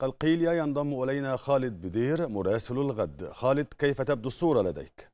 قال ينضم إلينا خالد بدير مراسل الغد خالد كيف تبدو الصورة لديك؟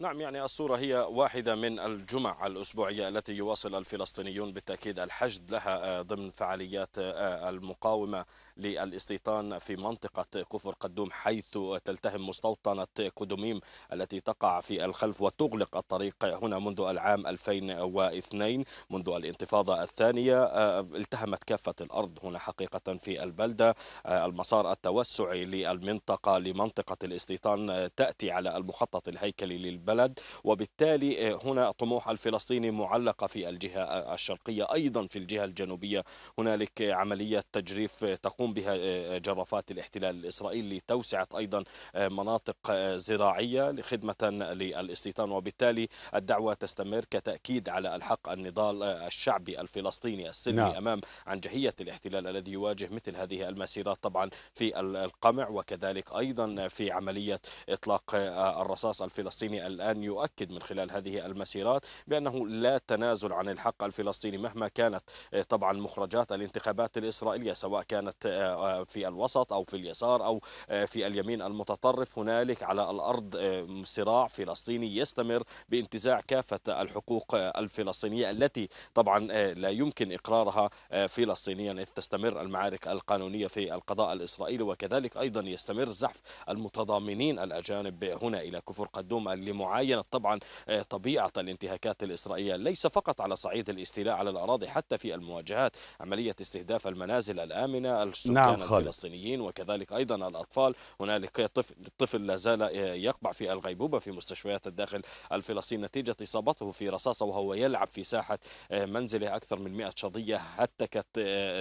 نعم يعني الصورة هي واحدة من الجمع الأسبوعية التي يواصل الفلسطينيون بالتأكيد الحشد لها آه، ضمن فعاليات آه، المقاومة للاستيطان في منطقة كفر قدوم حيث تلتهم مستوطنة كدوميم التي تقع في الخلف وتغلق الطريق هنا منذ العام 2002 منذ الانتفاضة الثانية آه، التهمت كافة الأرض هنا حقيقة في البلدة المسار التوسعي للمنطقة لمنطقة الاستيطان تأتي على المخطط الهيكلي للبلدة البلد وبالتالي آه، هنا طموح الفلسطيني معلقة في الجهة آه، الشرقية أيضا في الجهة الجنوبية هنالك عملية تجريف آه، تقوم بها جرافات الاحتلال الإسرائيلي توسعة أيضا مناطق زراعية لخدمة للاستيطان وبالتالي الدعوة تستمر كتأكيد على الحق النضال الشعبي الفلسطيني السلمي نعم. أمام عنجهية الاحتلال الذي يواجه مثل هذه المسيرات طبعا في القمع وكذلك أيضا في عملية إطلاق الرصاص الفلسطيني الآن يؤكد من خلال هذه المسيرات بأنه لا تنازل عن الحق الفلسطيني مهما كانت آه، طبعا مخرجات الانتخابات الإسرائيلية سواء كانت آه، آه، في الوسط أو في اليسار أو في اليمين المتطرف هنالك على الأرض صراع فلسطيني يستمر بانتزاع كافة الحقوق الفلسطينية التي طبعا لا يمكن إقرارها فلسطينيا إذ تستمر المعارك القانونية في القضاء الإسرائيلي وكذلك أيضا يستمر زحف المتضامنين الأجانب هنا إلى كفر قدوم معينة طبعا آه، طبيعة الانتهاكات الإسرائيلية ليس فقط على صعيد الاستيلاء على الأراضي حتى في المواجهات عملية استهداف المنازل الآمنة السكان نعم الفلسطينيين وكذلك أيضا الأطفال هنالك طفل, طفل لا زال آه، يقبع في الغيبوبة في مستشفيات الداخل الفلسطيني نتيجة إصابته في رصاصة وهو يلعب في ساحة آه، منزله أكثر من 100 شظية هتكت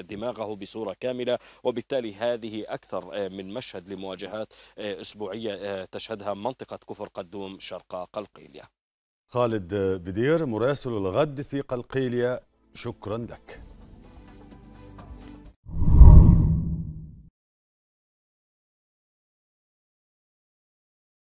دماغه بصورة كاملة وبالتالي هذه أكثر من مشهد لمواجهات أسبوعية تشهدها منطقة كفر قدوم شرق قلقيلية خالد بدير مراسل الغد في قلقيلية شكرا لك